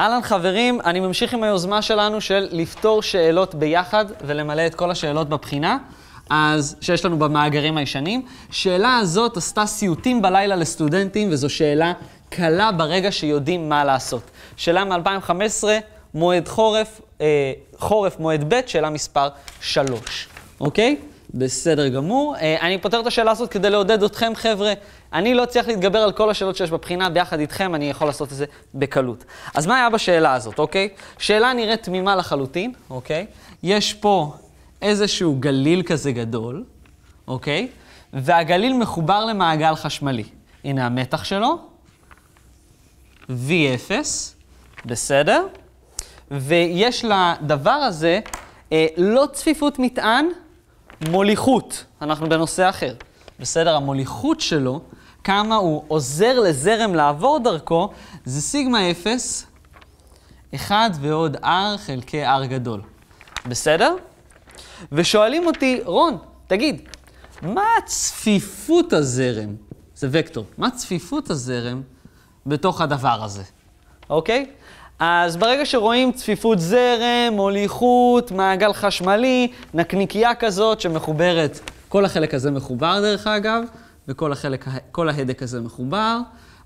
אהלן חברים, אני ממשיך עם היוזמה שלנו של לפתור שאלות ביחד ולמלא את כל השאלות בבחינה, אז שיש לנו במאגרים הישנים. שאלה הזאת עשתה סיוטים בלילה לסטודנטים, וזו שאלה קלה ברגע שיודעים מה לעשות. שאלה מ-2015, מועד חורף, אה, חורף מועד ב', שאלה מספר 3, אוקיי? בסדר גמור. אה, אני פותר את השאלה הזאת כדי לעודד אתכם, חבר'ה. אני לא צריך להתגבר על כל השאלות שיש בבחינה ביחד איתכם, אני יכול לעשות את זה בקלות. אז מה היה בשאלה הזאת, אוקיי? שאלה נראית תמימה לחלוטין, אוקיי? יש פה איזשהו גליל כזה גדול, אוקיי? והגליל מחובר למעגל חשמלי. הנה המתח שלו, V0, בסדר? ויש לדבר הזה אה, לא צפיפות מטען, מוליכות, אנחנו בנושא אחר. בסדר, המוליכות שלו, כמה הוא עוזר לזרם לעבור דרכו, זה סיגמה 0, 1 ועוד r חלקי r גדול. בסדר? ושואלים אותי, רון, תגיד, מה צפיפות הזרם? זה וקטור. מה צפיפות הזרם בתוך הדבר הזה, אוקיי? אז ברגע שרואים צפיפות זרם, מוליכות, מעגל חשמלי, נקניקייה כזאת שמחוברת, כל החלק הזה מחובר דרך אגב, וכל החלק, ההדק הזה מחובר,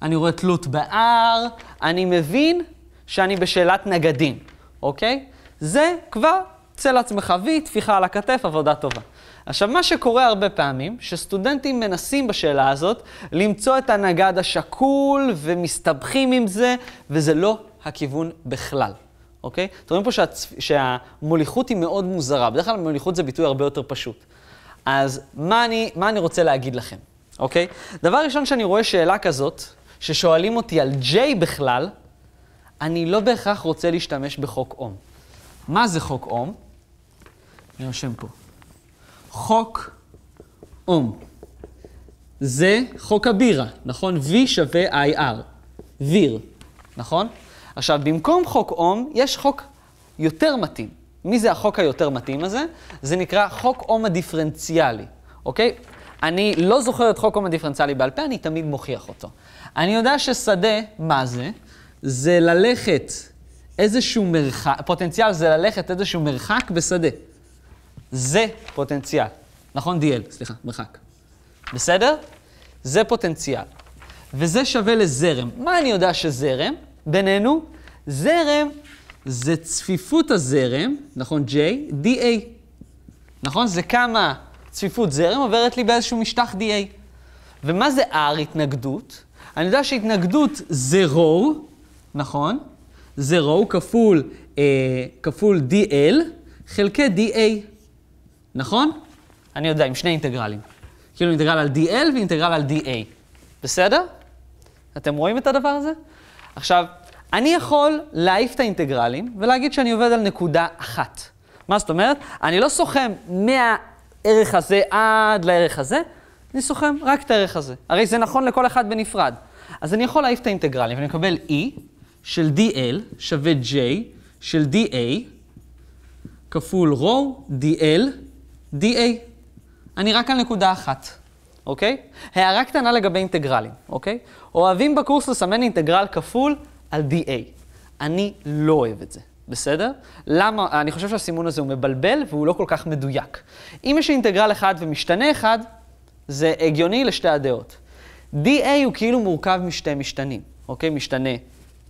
אני רואה תלות בהר, אני מבין שאני בשאלת נגדים, אוקיי? זה כבר צא לעצמך וי, טפיחה על הכתף, עבודה טובה. עכשיו, מה שקורה הרבה פעמים, שסטודנטים מנסים בשאלה הזאת למצוא את הנגד השקול ומסתבכים עם זה, וזה לא הכיוון בכלל. אוקיי? אתם רואים פה שהצ... שהמוליכות היא מאוד מוזרה. בדרך כלל מוליכות זה ביטוי הרבה יותר פשוט. אז מה אני, מה אני רוצה להגיד לכם, אוקיי? דבר ראשון שאני רואה שאלה כזאת, ששואלים אותי על J בכלל, אני לא בהכרח רוצה להשתמש בחוק אום. מה זה חוק אום? אני רושם פה. חוק אום. זה חוק הבירה, נכון? V שווה IR, ויר, נכון? עכשיו, במקום חוק אום, יש חוק יותר מתאים. מי זה החוק היותר מתאים הזה? זה נקרא חוק אום הדיפרנציאלי, אוקיי? אני לא זוכר את חוק אום הדיפרנציאלי בעל פה, אני תמיד מוכיח אותו. אני יודע ששדה, מה זה? זה ללכת איזשהו מרחק, פוטנציאל זה ללכת איזשהו מרחק בשדה. זה פוטנציאל. נכון? DL, סליחה, מרחק. בסדר? זה פוטנציאל. וזה שווה לזרם. מה אני יודע שזרם? בינינו, זרם זה צפיפות הזרם, נכון, J, DA. נכון? זה כמה צפיפות זרם עוברת לי באיזשהו משטח DA. ומה זה R, התנגדות? אני יודע שהתנגדות זה רו, נכון? זה רו כפול, אה, כפול DL חלקי DA. נכון? אני יודע, עם שני אינטגרלים. כאילו אינטגרל על dl ואינטגרל על dA. בסדר? אתם רואים את הדבר הזה? עכשיו, אני יכול להעיף את האינטגרלים ולהגיד שאני עובד על נקודה אחת. מה זאת אומרת? אני לא סוכם מהערך הזה עד לערך הזה, אני סוכם רק את הערך הזה. הרי זה נכון לכל אחד בנפרד. אז אני יכול להעיף את האינטגרלים ואני מקבל e של dl שווה j של dA כפול rho dl DA. אני רק על נקודה אחת, אוקיי? הערה קטנה לגבי אינטגרלים, אוקיי? אוהבים בקורס לסמן אינטגרל כפול על DA. אני לא אוהב את זה, בסדר? למה? אני חושב שהסימון הזה הוא מבלבל והוא לא כל כך מדויק. אם יש אינטגרל אחד ומשתנה אחד, זה הגיוני לשתי הדעות. DA הוא כאילו מורכב משתי משתנים, אוקיי? משתנה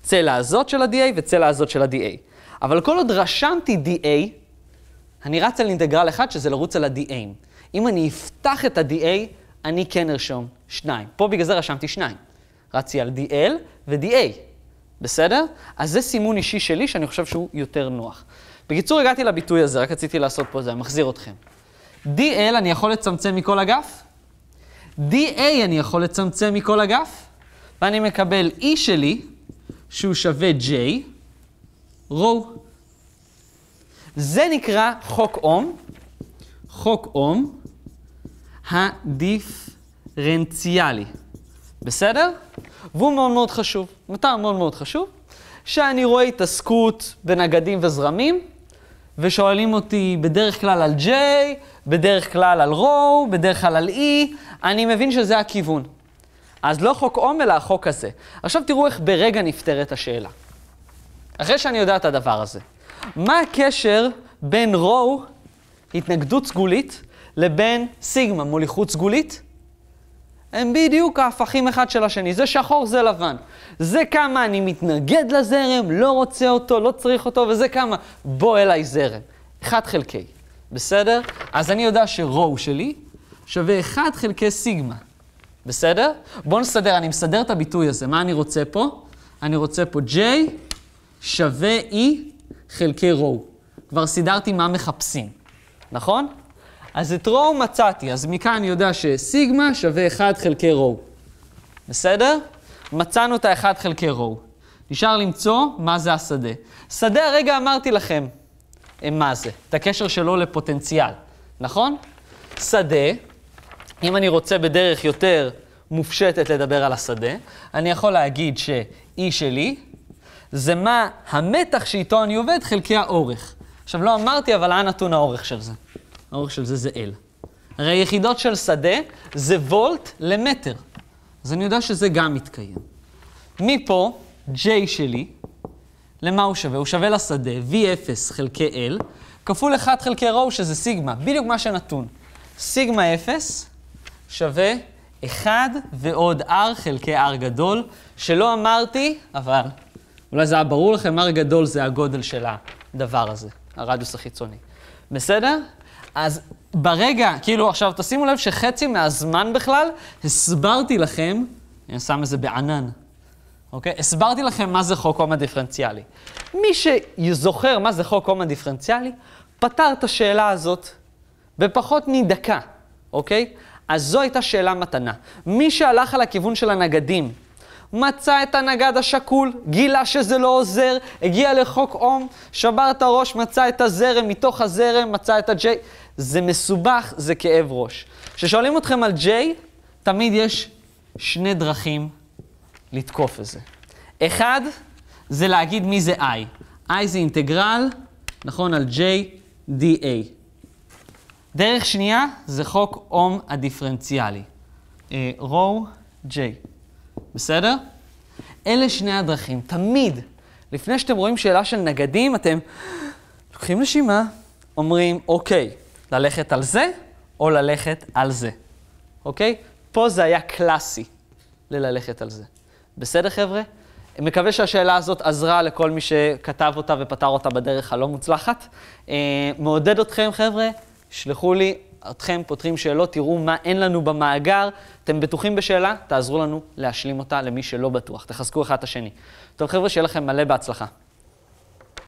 צלע הזאת של ה-DA וצלע הזאת של ה-DA. אבל כל עוד רשמתי DA, אני רץ על אינטגרל אחד, שזה לרוץ על ה-DA. אם אני אפתח את ה-DA, אני כן ארשום שניים. פה בגלל זה רשמתי שניים. רצתי על DL ו-DA, בסדר? אז זה סימון אישי שלי שאני חושב שהוא יותר נוח. בקיצור, הגעתי לביטוי הזה, רק רציתי לעשות פה זה, אני מחזיר אתכם. DL אני יכול לצמצם מכל אגף, DA אני יכול לצמצם מכל אגף, ואני מקבל E שלי, שהוא שווה J, רואו. זה נקרא חוק אום, חוק אום הדיפרנציאלי, בסדר? והוא מאוד מאוד חשוב, מטעם מאוד מאוד חשוב, שאני רואה התעסקות בנגדים וזרמים, ושואלים אותי בדרך כלל על J, בדרך כלל על רו, בדרך כלל על E, אני מבין שזה הכיוון. אז לא חוק אום, אלא החוק הזה. עכשיו תראו איך ברגע נפתרת השאלה. אחרי שאני יודע את הדבר הזה. מה הקשר בין רו התנגדות סגולית, לבין סיגמה, מוליכות סגולית? הם בדיוק ההפכים אחד של השני, זה שחור, זה לבן. זה כמה אני מתנגד לזרם, לא רוצה אותו, לא צריך אותו, וזה כמה בוא אליי זרם. אחד חלקי, בסדר? אז אני יודע שרו שלי שווה אחד חלקי סיגמה, בסדר? בואו נסדר, אני מסדר את הביטוי הזה. מה אני רוצה פה? אני רוצה פה J שווה E חלקי רו. כבר סידרתי מה מחפשים, נכון? אז את רו מצאתי, אז מכאן אני יודע שסיגמה שווה 1 חלקי רו. בסדר? מצאנו את ה-1 חלקי רו. נשאר למצוא מה זה השדה. שדה, הרגע אמרתי לכם אה, מה זה, את הקשר שלו לפוטנציאל, נכון? שדה, אם אני רוצה בדרך יותר מופשטת לדבר על השדה, אני יכול להגיד ש-E שלי זה מה המתח שאיתו אני עובד חלקי האורך. עכשיו, לא אמרתי, אבל היה נתון האורך של זה. האורך של זה זה L. הרי יחידות של שדה זה וולט למטר. אז אני יודע שזה גם מתקיים. מפה, J שלי, למה הוא שווה? הוא שווה לשדה V0 חלקי L, כפול 1 חלקי רו, שזה סיגמה, בדיוק מה שנתון. סיגמה 0 שווה 1 ועוד R חלקי R גדול, שלא אמרתי, אבל אולי זה היה ברור לכם, מה גדול זה הגודל של הדבר הזה, הרדיוס החיצוני. בסדר? אז ברגע, כאילו עכשיו תשימו לב שחצי מהזמן בכלל, הסברתי לכם, אני שם את זה בענן, אוקיי? הסברתי לכם מה זה חוק הום הדיפרנציאלי. מי שזוכר מה זה חוק הום הדיפרנציאלי, פתר את השאלה הזאת בפחות מדקה, אוקיי? אז זו הייתה שאלה מתנה. מי שהלך על הכיוון של הנגדים מצא את הנגד השקול, גילה שזה לא עוזר, הגיע לחוק אום, שבר את הראש, מצא את הזרם, מתוך הזרם מצא את ה-J. זה מסובך, זה כאב ראש. כששואלים אתכם על J, תמיד יש שני דרכים לתקוף את זה. אחד, זה להגיד מי זה I. I זה אינטגרל, נכון, על J, דרך שנייה זה חוק אום הדיפרנציאלי. רו, אה, J. בסדר? אלה שני הדרכים. תמיד, לפני שאתם רואים שאלה של נגדים, אתם לוקחים נשימה, אומרים, אוקיי, ללכת על זה או ללכת על זה, אוקיי? פה זה היה קלאסי לללכת על זה. בסדר, חבר'ה? מקווה שהשאלה הזאת עזרה לכל מי שכתב אותה ופתר אותה בדרך הלא מוצלחת. אה, מעודד אתכם, חבר'ה, שלחו לי אתכם פותרים שאלות, תראו מה אין לנו במאגר. אתם בטוחים בשאלה? תעזרו לנו להשלים אותה למי שלא בטוח. תחזקו אחד את השני. טוב, חבר'ה, שיהיה לכם מלא בהצלחה.